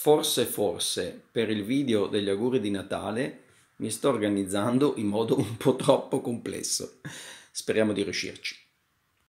forse forse per il video degli auguri di Natale mi sto organizzando in modo un po' troppo complesso. Speriamo di riuscirci.